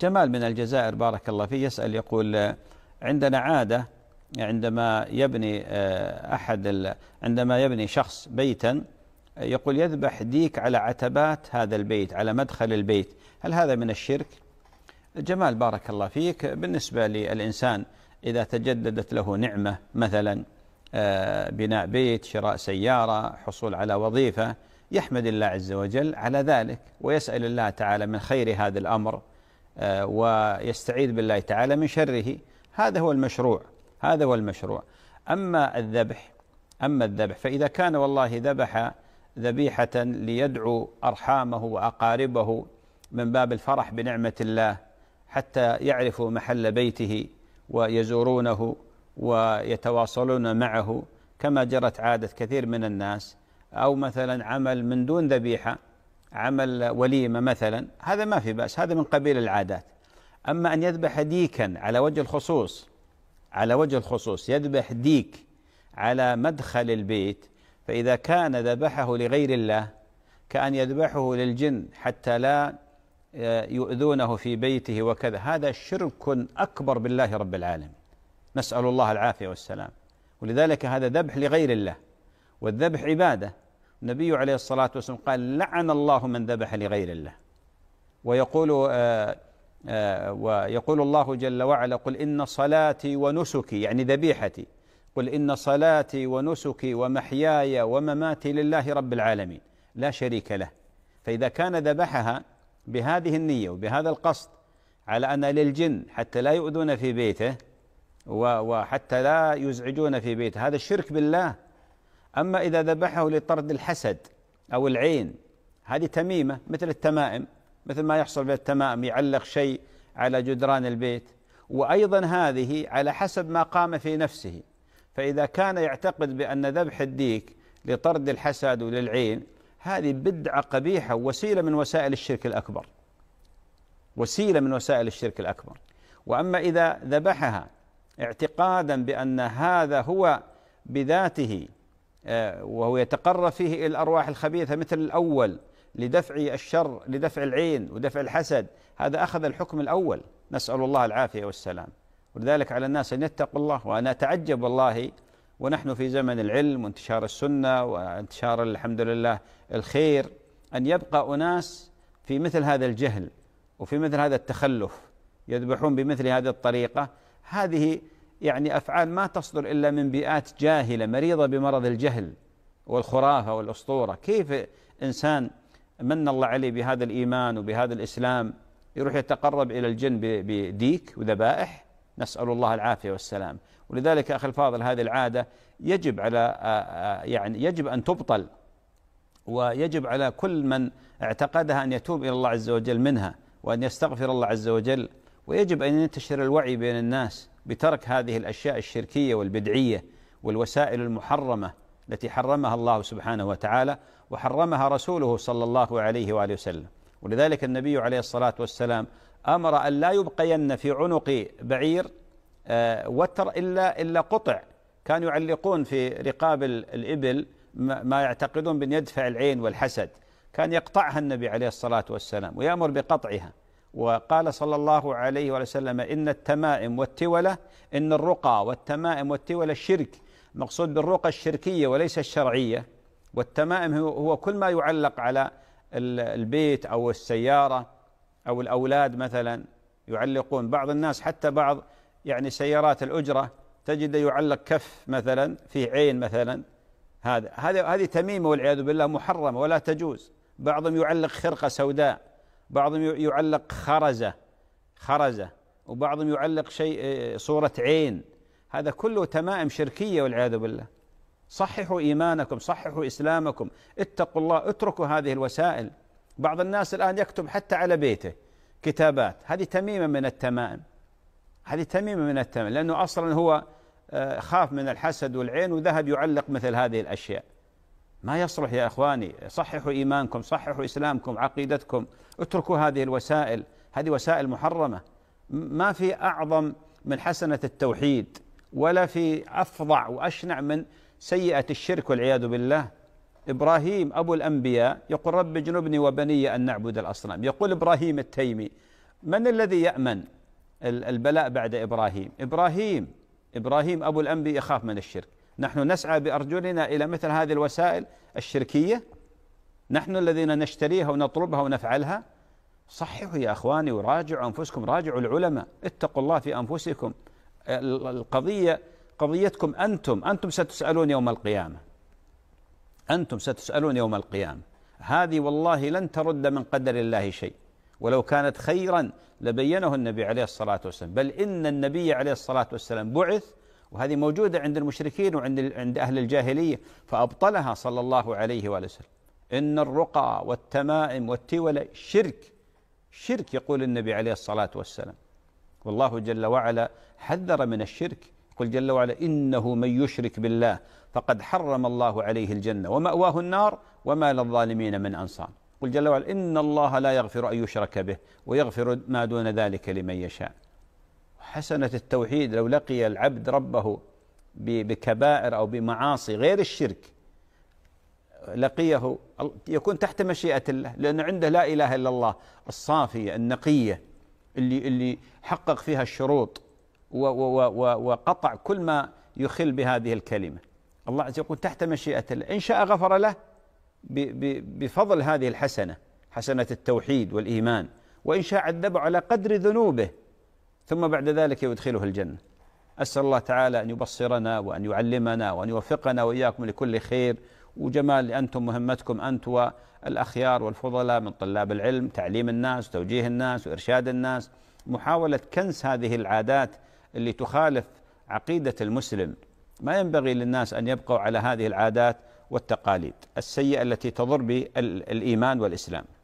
جمال من الجزائر بارك الله فيه يسأل يقول عندنا عادة عندما يبني آه، أحد عندما يبني شخص بيتا يقول يذبح ديك على عتبات هذا البيت على مدخل البيت هل هذا من الشرك؟ جمال بارك الله فيك بالنسبة للإنسان إذا تجددت له نعمة مثلا آه، بناء بيت شراء سيارة حصول على وظيفة يحمد الله عز وجل على ذلك ويسأل الله تعالى من خير هذا الأمر آه، ويستعيذ بالله تعالى من شره هذا هو المشروع هذا هو المشروع أما الذبح أما الذبح فإذا كان والله ذبح ذبيحة ليدعو أرحامه وأقاربه من باب الفرح بنعمة الله حتى يعرفوا محل بيته ويزورونه ويتواصلون معه كما جرت عادة كثير من الناس أو مثلا عمل من دون ذبيحة عمل وليمه مثلا هذا ما في باس هذا من قبيل العادات اما ان يذبح ديكا على وجه الخصوص على وجه الخصوص يذبح ديك على مدخل البيت فاذا كان ذبحه لغير الله كان يذبحه للجن حتى لا آه، يؤذونه في بيته وكذا هذا شرك اكبر بالله رب العالمين نسال الله العافيه والسلام ولذلك هذا ذبح لغير الله والذبح عباده النبي عليه الصلاة والسلام قال لعن الله من ذبح لغير الله ويقول آه، آه، ويقول الله جل وعلا قل إن صلاتي ونسكي يعني ذبيحتي قل إن صلاتي ونسكي ومحياي ومماتي لله رب العالمين لا شريك له فإذا كان ذبحها بهذه النية وبهذا القصد على أن للجن حتى لا يؤذون في بيته وحتى لا يزعجون في بيته هذا الشرك بالله أما إذا ذبحه لطرد الحسد أو العين هذه تميمة مثل التمائم مثل ما يحصل في التمائم يعلق شيء على جدران البيت وأيضا هذه على حسب ما قام في نفسه فإذا كان يعتقد بأن ذبح الديك لطرد الحسد وللعين هذه بدعة قبيحة وسيلة من وسائل الشرك الأكبر وسيلة من وسائل الشرك الأكبر وأما إذا ذبحها اعتقادا بأن هذا هو بذاته آه، وهو يتقرب فيه إلى الأرواح الخبيثة مثل الأول لدفع الشر لدفع العين ودفع الحسد هذا أخذ الحكم الأول نسأل الله العافية والسلام ولذلك على الناس أن يتقوا الله وأنا أتعجب والله ونحن في زمن العلم وانتشار السنة وانتشار الحمد لله الخير أن يبقى أناس في مثل هذا الجهل وفي مثل هذا التخلف يذبحون بمثل هذه الطريقة هذه يعني أفعال ما تصدر إلا من بيئات جاهلة مريضة بمرض الجهل والخرافة والأسطورة كيف إنسان من الله عليه بهذا الإيمان وبهذا الإسلام يروح يتقرب إلى الجن بديك وذبائح نسأل الله العافية والسلام ولذلك أخي الفاضل هذه العادة يجب على يعني يجب أن تبطل ويجب على كل من اعتقدها أن يتوب إلى الله عز وجل منها وأن يستغفر الله عز وجل ويجب أن ينتشر الوعي بين الناس بترك هذه الأشياء الشركية والبدعية والوسائل المحرمة التي حرمها الله سبحانه وتعالى وحرمها رسوله صلى الله عليه وآله وسلم ولذلك النبي عليه الصلاة والسلام أمر أن لا يبقين في عنق بعير آه، وتر إلا إلا قطع كانوا يعلقون في رقاب الإبل ما يعتقدون بأن يدفع العين والحسد كان يقطعها النبي عليه الصلاة والسلام ويأمر بقطعها وقال صلى الله عليه وسلم إن التمائم والتولة إن الرقى والتمائم والتولة الشرك مقصود بالرقى الشركية وليس الشرعية والتمائم هو كل ما يعلق على البيت أو السيارة أو الأولاد مثلا يعلقون بعض الناس حتى بعض يعني سيارات الأجرة تجد يعلق كف مثلا في عين مثلا هذا هذه هذه تميمه والعياذ بالله محرمه ولا تجوز بعضهم يعلق خرقه سوداء بعضهم يعلق خرزة خرزة وبعضهم يعلق شيء آه، صورة عين هذا كله تمائم شركية والعياذ بالله صححوا إيمانكم صححوا إسلامكم اتقوا الله اتركوا هذه الوسائل بعض الناس الآن يكتب حتى على بيته كتابات هذه تميمة من التمائم هذه تميمة من التمائم لأنه أصلا هو آه، خاف من الحسد والعين وذهب يعلق مثل هذه الأشياء ما يصلح يا اخواني صححوا ايمانكم صححوا اسلامكم عقيدتكم اتركوا هذه الوسائل هذه وسائل محرمه ما في اعظم من حسنه التوحيد ولا في افظع واشنع من سيئه الشرك والعياذ بالله ابراهيم ابو الانبياء يقول رب اجنبني وبني ان نعبد الاصنام يقول ابراهيم التيمي من الذي يامن البلاء بعد ابراهيم ابراهيم ابراهيم ابو الانبياء يخاف من الشرك نحن نسعى بأرجلنا إلى مثل هذه الوسائل الشركية نحن الذين نشتريها ونطلبها ونفعلها صححوا يا أخواني وراجعوا أنفسكم راجعوا العلماء اتقوا الله في أنفسكم القضية قضيتكم أنتم أنتم ستسألون يوم القيامة أنتم ستسألون يوم القيامة هذه والله لن ترد من قدر الله شيء ولو كانت خيرا لبينه النبي عليه الصلاة والسلام بل إن النبي عليه الصلاة والسلام بعث وهذه موجودة عند المشركين وعند عند أهل الجاهلية فأبطلها صلى الله عليه وآله وسلم إن الرقى والتمائم والتولى شرك شرك يقول النبي عليه الصلاة والسلام والله جل وعلا حذر من الشرك يقول جل وعلا إنه من يشرك بالله فقد حرم الله عليه الجنة ومأواه النار وما للظالمين من أنصار قل جل وعلا إن الله لا يغفر أن يشرك به ويغفر ما دون ذلك لمن يشاء حسنة التوحيد لو لقي العبد ربه بكبائر أو بمعاصي غير الشرك لقيه يكون تحت مشيئة الله لأنه عنده لا إله إلا الله الصافية النقية اللي اللي حقق فيها الشروط وقطع كل ما يخل بهذه الكلمة الله عز وجل يقول تحت مشيئة الله إن شاء غفر له بفضل هذه الحسنة حسنة التوحيد والإيمان وإن شاء عذبه على قدر ذنوبه ثم بعد ذلك يدخله الجنة أسأل الله تعالى أن يبصرنا وأن يعلمنا وأن يوفقنا وإياكم لكل خير وجمال أنتم مهمتكم أنت والأخيار والفضلاء من طلاب العلم تعليم الناس توجيه الناس وإرشاد الناس محاولة كنس هذه العادات اللي تخالف عقيدة المسلم ما ينبغي للناس أن يبقوا على هذه العادات والتقاليد السيئة التي تضر بالإيمان والإسلام